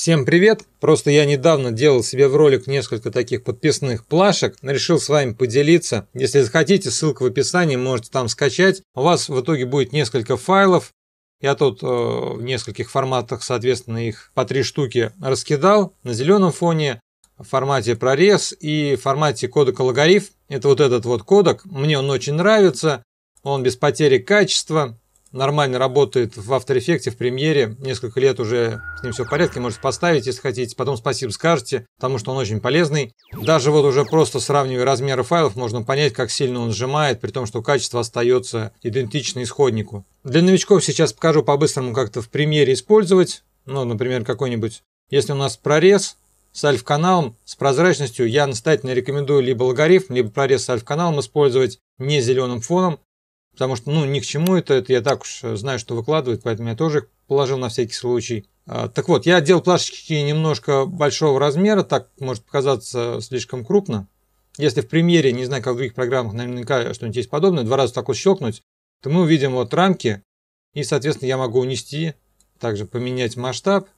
Всем привет! Просто я недавно делал себе в ролик несколько таких подписных плашек, решил с вами поделиться. Если захотите, ссылка в описании, можете там скачать. У вас в итоге будет несколько файлов. Я тут э, в нескольких форматах, соответственно, их по три штуки раскидал на зеленом фоне, в формате прорез и в формате кодека логариф. Это вот этот вот кодек. Мне он очень нравится. Он без потери качества нормально работает в After Effects, в премьере. Несколько лет уже с ним все в порядке, можете поставить, если хотите. Потом спасибо скажете, потому что он очень полезный. Даже вот уже просто сравнивая размеры файлов, можно понять, как сильно он сжимает, при том, что качество остается идентично исходнику. Для новичков сейчас покажу по-быстрому как-то в премьере использовать. Ну, например, какой-нибудь, если у нас прорез, с альф-каналом, с прозрачностью я настоятельно рекомендую либо логарифм, либо прорез с альф-каналом использовать не зеленым фоном, потому что, ну, ни к чему это, это я так уж э, знаю, что выкладывают, поэтому я тоже их положил на всякий случай. А, так вот, я делал плашечки немножко большого размера, так может показаться слишком крупно. Если в примере не знаю, как в других программах, наверняка что-нибудь есть подобное, два раза так вот щелкнуть, то мы увидим вот рамки, и, соответственно, я могу унести, также поменять масштаб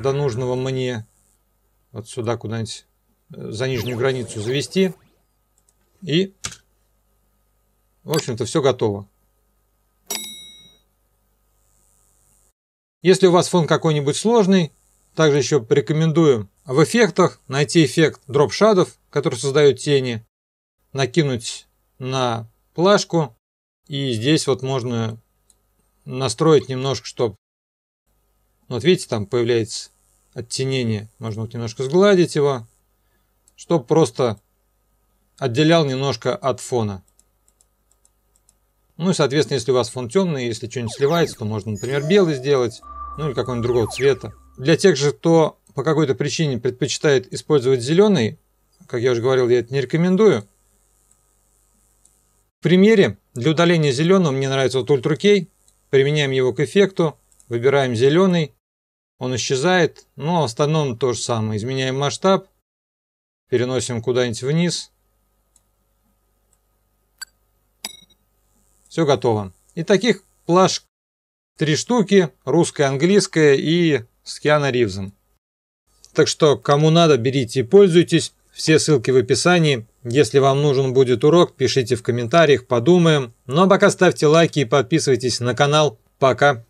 до нужного мне, вот сюда куда-нибудь э, за нижнюю границу завести, и в общем-то, все готово. Если у вас фон какой-нибудь сложный, также еще рекомендую в эффектах найти эффект Drop Shadow, который создает тени, накинуть на плашку, и здесь вот можно настроить немножко, чтобы... Ну, вот видите, там появляется оттенение. Можно вот немножко сгладить его, чтобы просто отделял немножко от фона. Ну и, соответственно, если у вас фон темный, если что-нибудь сливается, то можно, например, белый сделать, ну или какого нибудь другого цвета. Для тех же, кто по какой-то причине предпочитает использовать зеленый, как я уже говорил, я это не рекомендую. В примере для удаления зеленого мне нравится вот ультрукей. Применяем его к эффекту, выбираем зеленый, он исчезает, но ну, а в остальном то же самое. Изменяем масштаб, переносим куда-нибудь вниз – Все готово. И таких плашек три штуки, русская, английская и с Киану Ривзом. Так что, кому надо, берите и пользуйтесь. Все ссылки в описании. Если вам нужен будет урок, пишите в комментариях, подумаем. Ну а пока ставьте лайки и подписывайтесь на канал. Пока!